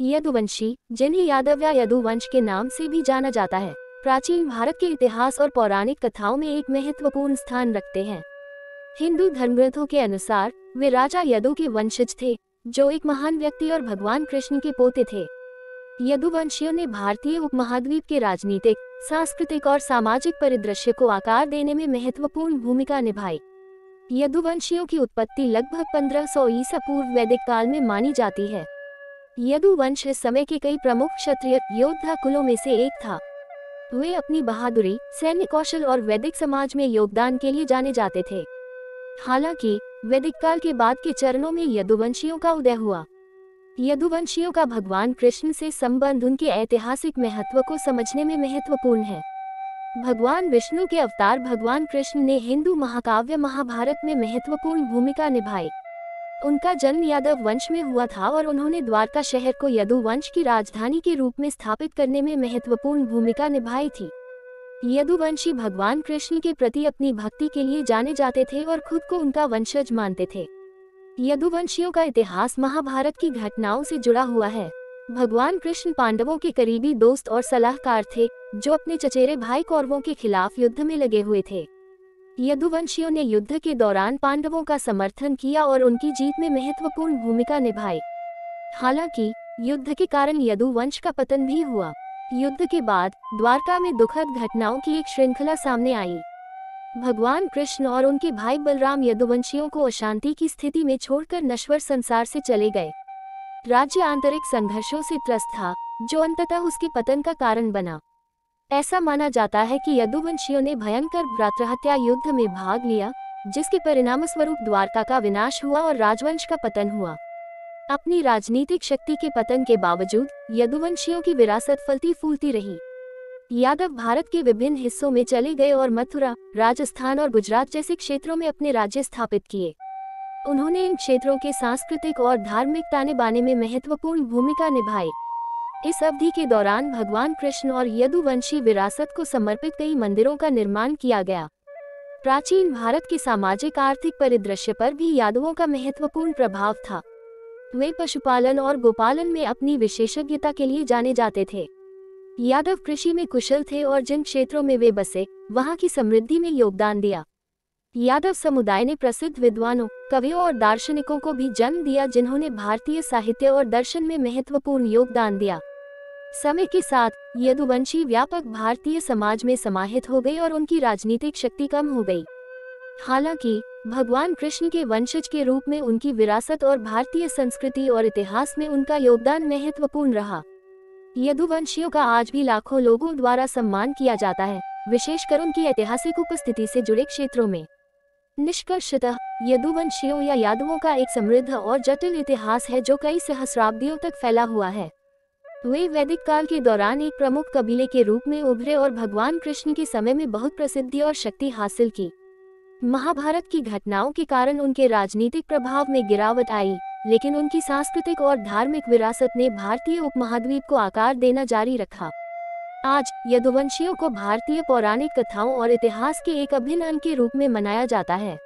यदुवंशी जिन्हें यादव या यदुवंश के नाम से भी जाना जाता है प्राचीन भारत के इतिहास और पौराणिक कथाओं में एक महत्वपूर्ण स्थान रखते हैं हिंदू धर्मग्रंथों के अनुसार वे राजा यदु के वंशज थे जो एक महान व्यक्ति और भगवान कृष्ण के पोते थे यदुवंशियों ने भारतीय उपमहाद्वीप के राजनीतिक सांस्कृतिक और सामाजिक परिदृश्य को आकार देने में महत्वपूर्ण भूमिका निभाई यदुवंशियों की उत्पत्ति लगभग 1500 सौ ईसा पूर्व वैदिक काल में मानी जाती है यदुवंश इस समय के कई प्रमुख क्षत्रिय योद्धा कुलों में से एक था वे अपनी बहादुरी सैन्य कौशल और वैदिक समाज में योगदान के लिए जाने जाते थे हालांकि वैदिक काल के बाद के चरणों में यदुवंशियों का उदय हुआ यदुवंशियों का भगवान कृष्ण से संबंध उनके ऐतिहासिक महत्व को समझने में महत्वपूर्ण है भगवान विष्णु के अवतार भगवान कृष्ण ने हिंदू महाकाव्य महाभारत में महत्वपूर्ण भूमिका निभाई उनका जन्म यादव वंश में हुआ था और उन्होंने द्वारका शहर को यदु वंश की राजधानी के रूप में स्थापित करने में महत्वपूर्ण भूमिका निभाई थी यदुवंशी भगवान कृष्ण के प्रति अपनी भक्ति के लिए जाने जाते थे और खुद को उनका वंशज मानते थे यदुवंशियों का इतिहास महाभारत की घटनाओं से जुड़ा हुआ है भगवान कृष्ण पांडवों के करीबी दोस्त और सलाहकार थे जो अपने चचेरे भाई कौरवों के खिलाफ युद्ध में लगे हुए थे यदुवंशियों ने युद्ध के दौरान पांडवों का समर्थन किया और उनकी जीत में महत्वपूर्ण भूमिका निभाई हालांकि युद्ध के कारण यदुवंश का पतन भी हुआ युद्ध के बाद द्वारका में दुखद घटनाओं की एक श्रृंखला सामने आई भगवान कृष्ण और उनके भाई बलराम यदुवंशियों को अशांति की स्थिति में छोड़कर नश्वर संसार से चले गए राज्य आंतरिक संघर्षों से त्रस्त था जो अंततः उसके पतन का कारण बना ऐसा माना जाता है कि यदुवंशियों ने भयंकर भ्रातृहत्या युद्ध में भाग लिया जिसके परिणाम स्वरूप द्वारका का विनाश हुआ और राजवंश का पतन हुआ अपनी राजनीतिक शक्ति के पतन के बावजूद यदुवंशियों की विरासत फलती फूलती रही यादव भारत के विभिन्न हिस्सों में चले गए और मथुरा राजस्थान और गुजरात जैसे क्षेत्रों में अपने राज्य स्थापित किए उन्होंने इन क्षेत्रों के सांस्कृतिक और धार्मिक ताने बाने में महत्वपूर्ण भूमिका निभाई इस अवधि के दौरान भगवान कृष्ण और यदुवंशी विरासत को समर्पित कई मंदिरों का निर्माण किया गया प्राचीन भारत के सामाजिक आर्थिक परिदृश्य पर भी यादवों का महत्वपूर्ण प्रभाव था वे पशुपालन और गोपालन में अपनी विशेषज्ञता के लिए जाने जाते थे यादव कृषि में कुशल थे और जिन क्षेत्रों में वे बसे वहां की समृद्धि में योगदान दिया यादव समुदाय ने प्रसिद्ध विद्वानों कवियों और दार्शनिकों को भी जन्म दिया जिन्होंने भारतीय साहित्य और दर्शन में महत्वपूर्ण योगदान दिया समय के साथ यदुवंशी व्यापक भारतीय समाज में समाहित हो गए और उनकी राजनीतिक शक्ति कम हो गई हालांकि भगवान कृष्ण के वंशज के रूप में उनकी विरासत और भारतीय संस्कृति और इतिहास में उनका योगदान महत्वपूर्ण रहा यदुवंशियों का आज भी लाखों लोगों द्वारा सम्मान किया जाता है विशेषकर उनकी ऐतिहासिक उपस्थिति से जुड़े क्षेत्रों में निष्कर्षतः यदुवंशियों या यादवों का एक समृद्ध और जटिल इतिहास है जो कई सहस्राब्दियों तक फैला हुआ है वे वैदिक काल के दौरान एक प्रमुख कबीले के रूप में उभरे और भगवान कृष्ण के समय में बहुत प्रसिद्धि और शक्ति हासिल की महाभारत की घटनाओं के कारण उनके राजनीतिक प्रभाव में गिरावट आई लेकिन उनकी सांस्कृतिक और धार्मिक विरासत ने भारतीय उपमहाद्वीप को आकार देना जारी रखा आज यदुवंशियों को भारतीय पौराणिक कथाओं और इतिहास के एक अभिन्न अंग के रूप में मनाया जाता है